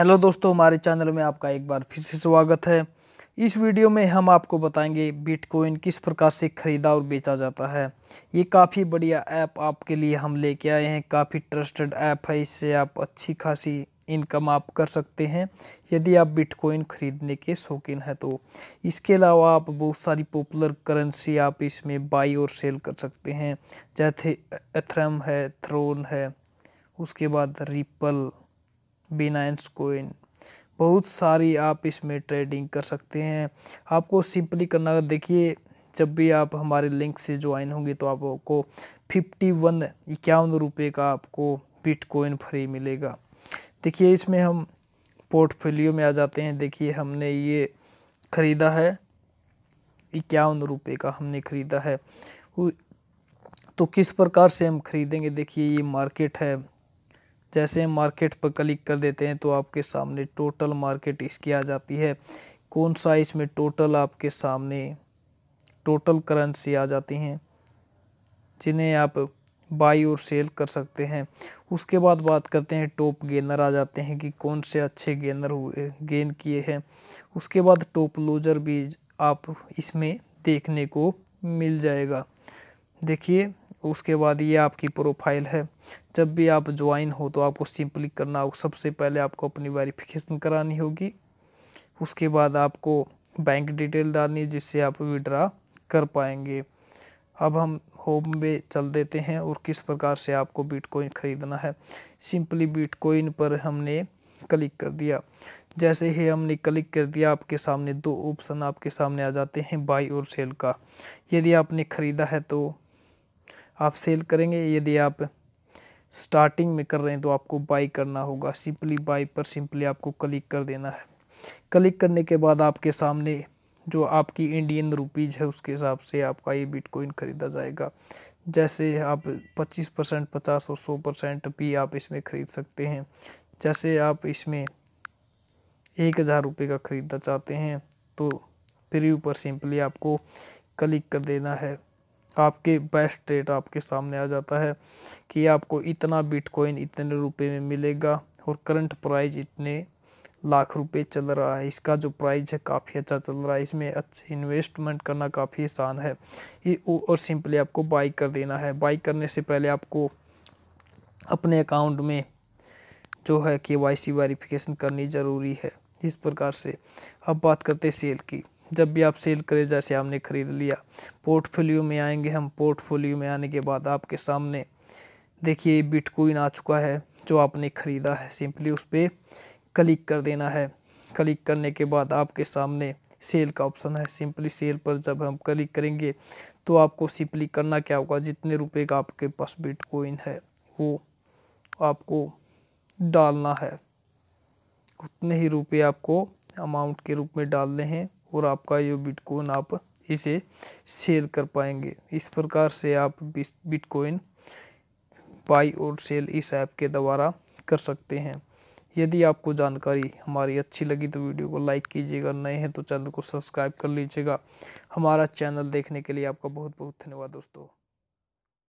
hello दोस्तों हमारे channel में आपका एक बार फिर से स्वागत है इस वीडियो में हम आपको बताएंगे बिटकॉइन किस प्रकार से ख़रीदा और बेचा जाता है ये काफ़ी बढ़िया ऐप आपके लिए हम लेके आए हैं काफ़ी ट्रस्टेड ऐप है इससे आप अच्छी खासी इनकम आप कर सकते हैं यदि आप बिटकॉइन ख़रीदने के शौकीन हैं तो इसके अलावा आप बहुत सारी पॉपुलर करेंसी आप इसमें बाई और सेल कर सकते हैं जैसे एथरम है थ्रोन है उसके बाद रिपल बिनाइंस कोइन बहुत सारी आप इसमें ट्रेडिंग कर सकते हैं आपको सिंपली करना देखिए जब भी आप हमारे लिंक से ज्वाइन होंगे तो आपको फिफ्टी वन इक्यावन रुपये का आपको बिटकॉइन फ्री मिलेगा देखिए इसमें हम पोर्टफोलियो में आ जाते हैं देखिए हमने ये ख़रीदा है इक्यावन रुपये का हमने ख़रीदा है तो किस प्रकार से हम खरीदेंगे देखिए ये मार्केट है जैसे मार्केट पर क्लिक कर देते हैं तो आपके सामने टोटल मार्केट इसकी आ जाती है कौन सा इसमें टोटल आपके सामने टोटल करेंसी आ जाती हैं जिन्हें आप बाई और सेल कर सकते हैं उसके बाद बात करते हैं टॉप गेनर आ जाते हैं कि कौन से अच्छे गेनर हुए गेन किए हैं उसके बाद टॉप लूजर भी आप इसमें देखने को मिल जाएगा देखिए उसके बाद ये आपकी प्रोफाइल है जब भी आप ज्वाइन हो तो आपको सिंपली करना हो सबसे पहले आपको अपनी वेरिफिकेशन करानी होगी उसके बाद आपको बैंक डिटेल डालनी है जिससे आप विड्रा कर पाएंगे अब हम होम पे चल देते हैं और किस प्रकार से आपको बिटकॉइन ख़रीदना है सिंपली बिटकॉइन पर हमने क्लिक कर दिया जैसे ही हमने क्लिक कर दिया आपके सामने दो ऑप्शन आपके सामने आ जाते हैं बाई और सेल का यदि आपने ख़रीदा है तो आप सेल करेंगे यदि आप स्टार्टिंग में कर रहे हैं तो आपको बाई करना होगा सिंपली बाई पर सिंपली आपको क्लिक कर देना है क्लिक करने के बाद आपके सामने जो आपकी इंडियन रुपीज़ है उसके हिसाब से आपका ये बिटकॉइन ख़रीदा जाएगा जैसे आप 25 परसेंट पचास और सौ परसेंट भी आप इसमें ख़रीद सकते हैं जैसे आप इसमें एक हज़ार रुपये का ख़रीदना चाहते हैं तो फ्री ऊपर सिंपली आपको क्लिक कर देना है आपके बेस्ट रेट आपके सामने आ जाता है कि आपको इतना बिटकॉइन इतने रुपए में मिलेगा और करंट प्राइस इतने लाख रुपए चल रहा है इसका जो प्राइस है काफ़ी अच्छा चल रहा है इसमें अच्छे इन्वेस्टमेंट करना काफ़ी आसान है ये और सिंपली आपको बाई कर देना है बाई करने से पहले आपको अपने अकाउंट में जो है के वाई सी वेरिफिकेशन करनी ज़रूरी है इस प्रकार से अब बात करते हैं सेल की जब भी आप सेल करें जैसे हमने ख़रीद लिया पोर्टफोलियो में आएंगे हम पोर्टफोलियो में आने के बाद आपके सामने देखिए बिटकॉइन आ चुका है जो आपने ख़रीदा है सिंपली उस पर क्लिक कर देना है क्लिक करने के बाद आपके सामने सेल का ऑप्शन है सिंपली सेल पर जब हम क्लिक करेंगे तो आपको सिंपली करना क्या होगा जितने रुपए का आपके पास बिटकॉइन है वो आपको डालना है उतने ही रुपए आपको अमाउंट के रूप में डालने हैं और आपका ये बिटकॉइन आप इसे सेल कर पाएंगे इस प्रकार से आप बिटकॉइन बाई और सेल इस ऐप के द्वारा कर सकते हैं यदि आपको जानकारी हमारी अच्छी लगी तो वीडियो को लाइक कीजिएगा नए हैं तो चैनल को सब्सक्राइब कर लीजिएगा हमारा चैनल देखने के लिए आपका बहुत बहुत धन्यवाद दोस्तों